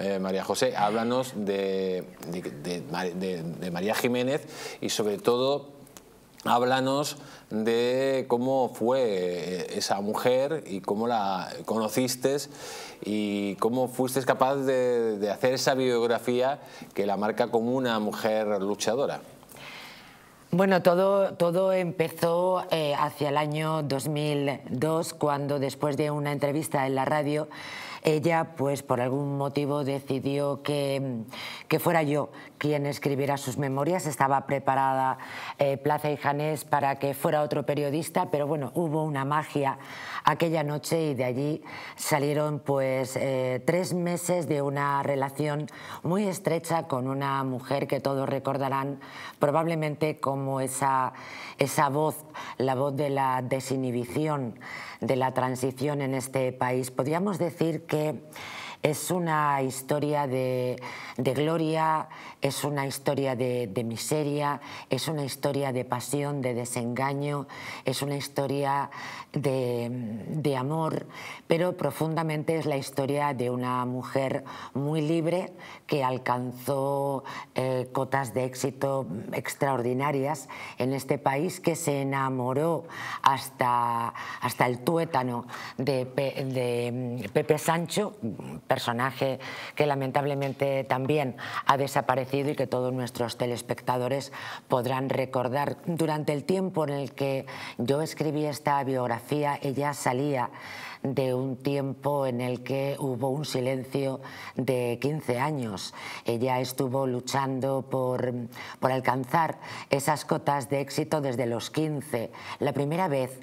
Eh, María José, háblanos de, de, María Jiménez y sobre todo háblanos de cómo fue eh, esa mujer y cómo la conociste y cómo fuiste capaz de hacer esa biografía que la marca como una mujer luchadora. Bueno, todo, todo empezó eh, hacia el año 2002, cuando después de una entrevista en la radio, ella, pues por algún motivo, decidió que, fuera yo quien escribiera sus memorias. Estaba preparada eh, Plaza y Janés para que fuera otro periodista, pero bueno, hubo una magia aquella noche y de allí salieron pues eh, tres meses de una relación muy estrecha con una mujer que todos recordarán probablemente como como esa, esa voz, la voz de la desinhibición, de la transición en este país. Podríamos decir que es una historia de, gloria, es una historia de, miseria, es una historia de pasión, de desengaño, es una historia de, amor, pero profundamente es la historia de una mujer muy libre que alcanzó eh, cotas de éxito extraordinarias en este país, que se enamoró hasta, hasta el tuétano de, de mm, Pepe Sancho, personaje que lamentablemente también ha desaparecido y que todos nuestros telespectadores podrán recordar. Durante el tiempo en el que yo escribí esta biografía, ella salía de un tiempo en el que hubo un silencio de 15 años. Ella estuvo luchando por, por alcanzar esas cotas de éxito desde los 15. La primera vez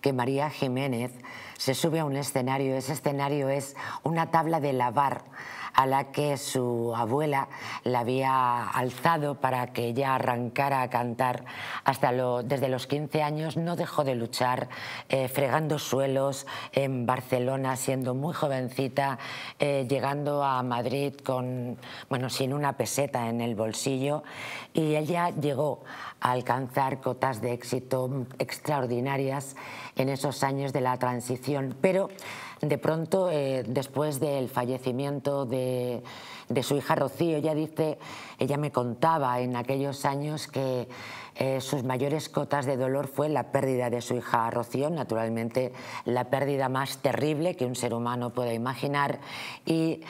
que María Jiménez se sube a un escenario, ese escenario es una tabla de lavar a la que su abuela la había alzado para que ella arrancara a cantar. Hasta lo, desde los 15 años no dejó de luchar, eh, fregando suelos en Barcelona, siendo muy jovencita, eh, llegando a Madrid con, bueno, sin una peseta en el bolsillo. Y ella llegó a alcanzar cotas de éxito extraordinarias en esos años de la transición. Pero de pronto, eh, después del fallecimiento de, de su hija Rocío, ella dice, ella me contaba en aquellos años que eh, sus mayores cotas de dolor fue la pérdida de su hija Rocío, naturalmente la pérdida más terrible que un ser humano pueda imaginar, y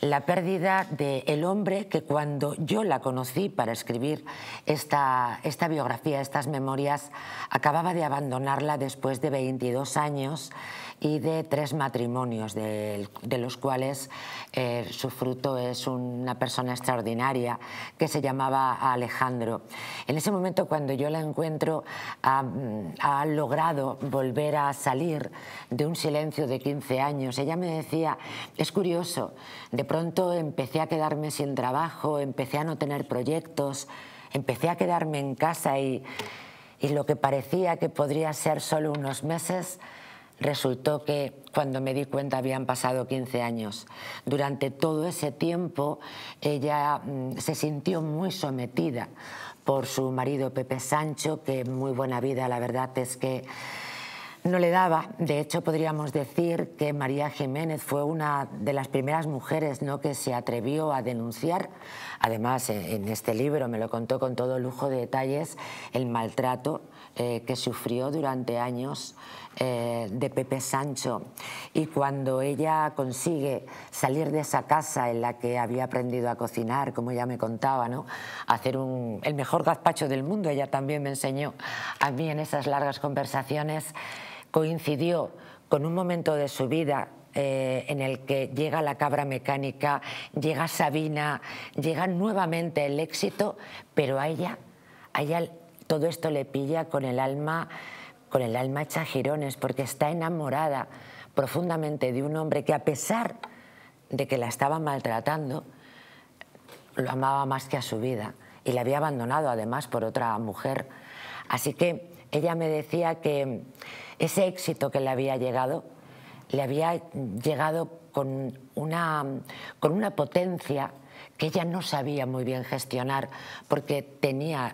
la pérdida del el hombre que cuando yo la conocí para escribir esta, esta biografía, estas memorias, acababa de abandonarla después de 22 años y de tres matrimonios, de, de los cuales eh, su fruto es una persona extraordinaria que se llamaba Alejandro. En ese momento, cuando yo la encuentro, ha, logrado volver a salir de un silencio de 15 años. Ella me decía, es curioso, de pronto empecé a quedarme sin trabajo, empecé a no tener proyectos, empecé a quedarme en casa y, y lo que parecía que podría ser solo unos meses, Resultó que cuando me di cuenta habían pasado 15 años. Durante todo ese tiempo ella mm, se sintió muy sometida por su marido Pepe Sancho, que muy buena vida, la verdad es que no le daba. De hecho, podríamos decir que María Jiménez fue una de las primeras mujeres ¿no? que se atrevió a denunciar. Además, en este libro me lo contó con todo lujo de detalles el maltrato eh, que sufrió durante años eh, de Pepe Sancho. Y cuando ella consigue salir de esa casa en la que había aprendido a cocinar, como ya me contaba, ¿no? hacer el mejor gazpacho del mundo, ella también me enseñó a mí en esas largas conversaciones, coincidió con un momento de su vida eh, en el que llega la cabra mecánica, llega Sabina, llega nuevamente el éxito, pero a ella, todo esto le pilla con el alma, con el alma hecha girones, porque está enamorada profundamente de un hombre que a pesar de que la estaba maltratando, lo amaba más que a su vida y la había abandonado además por otra mujer. Así que ella me decía que ese éxito que le había llegado, le había llegado con una, potencia que ella no sabía muy bien gestionar porque tenía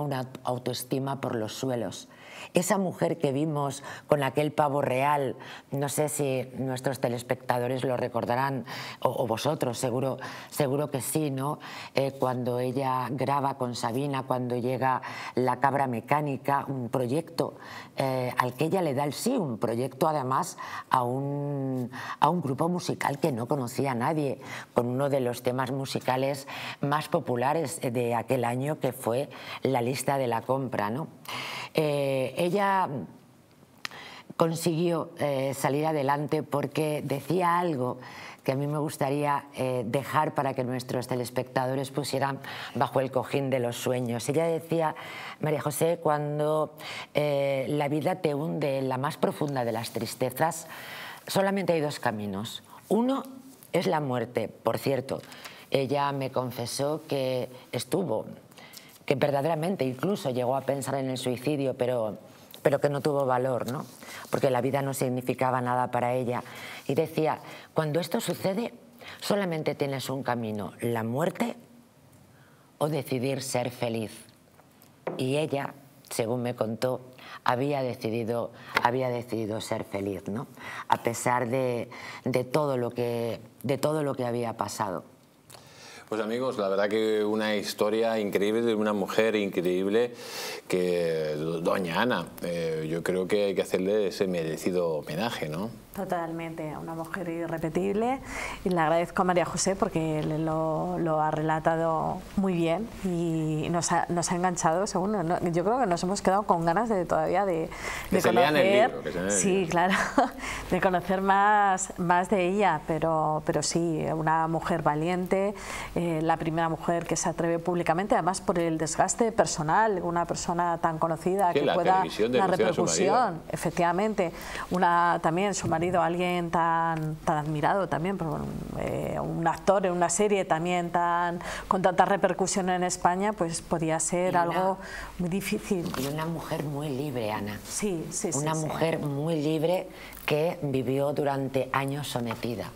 una autoestima por los suelos. Esa mujer que vimos con aquel pavo real, no sé si nuestros telespectadores lo recordarán, o, vosotros, seguro, seguro que sí, ¿no? Eh, cuando ella graba con Sabina, cuando llega La Cabra Mecánica, un proyecto eh, al que ella le da el sí, un proyecto además a un, grupo musical que no conocía a nadie, con uno de los temas musicales más populares de aquel año que fue La Lista de la Compra, ¿no? Eh, ella consiguió eh, salir adelante porque decía algo que a mí me gustaría eh, dejar para que nuestros telespectadores pusieran bajo el cojín de los sueños. Ella decía, María José, cuando eh, la vida te hunde en la más profunda de las tristezas, solamente hay dos caminos. Uno es la muerte, por cierto. Ella me confesó que estuvo que verdaderamente incluso llegó a pensar en el suicidio, pero, que no tuvo valor, ¿no? porque la vida no significaba nada para ella. Y decía, cuando esto sucede, solamente tienes un camino, la muerte o decidir ser feliz. Y ella, según me contó, había decidido, había decidido ser feliz, ¿no? a pesar de, todo lo de todo lo que había pasado. Pues amigos, la verdad que una historia increíble de una mujer increíble que Doña Ana. Eh, yo creo que hay que hacerle ese merecido homenaje, ¿no? Totalmente, una mujer irrepetible y le agradezco a María José porque lo, ha relatado muy bien y nos ha, enganchado. Según, yo creo que nos hemos quedado con ganas de todavía de, conocer, sí, claro, de conocer más, más de ella, pero, pero sí, una mujer valiente, eh, la primera mujer que se atreve públicamente, además por el desgaste personal, una persona tan conocida que pueda pueda una repercusión, efectivamente, una también su alguien tan, tan admirado también, por, eh, un actor en una serie también tan con tanta repercusión en España, pues podía ser algo muy difícil. Y una mujer muy libre, Ana. Sí, sí, sí. Una mujer muy libre que vivió durante años sometida.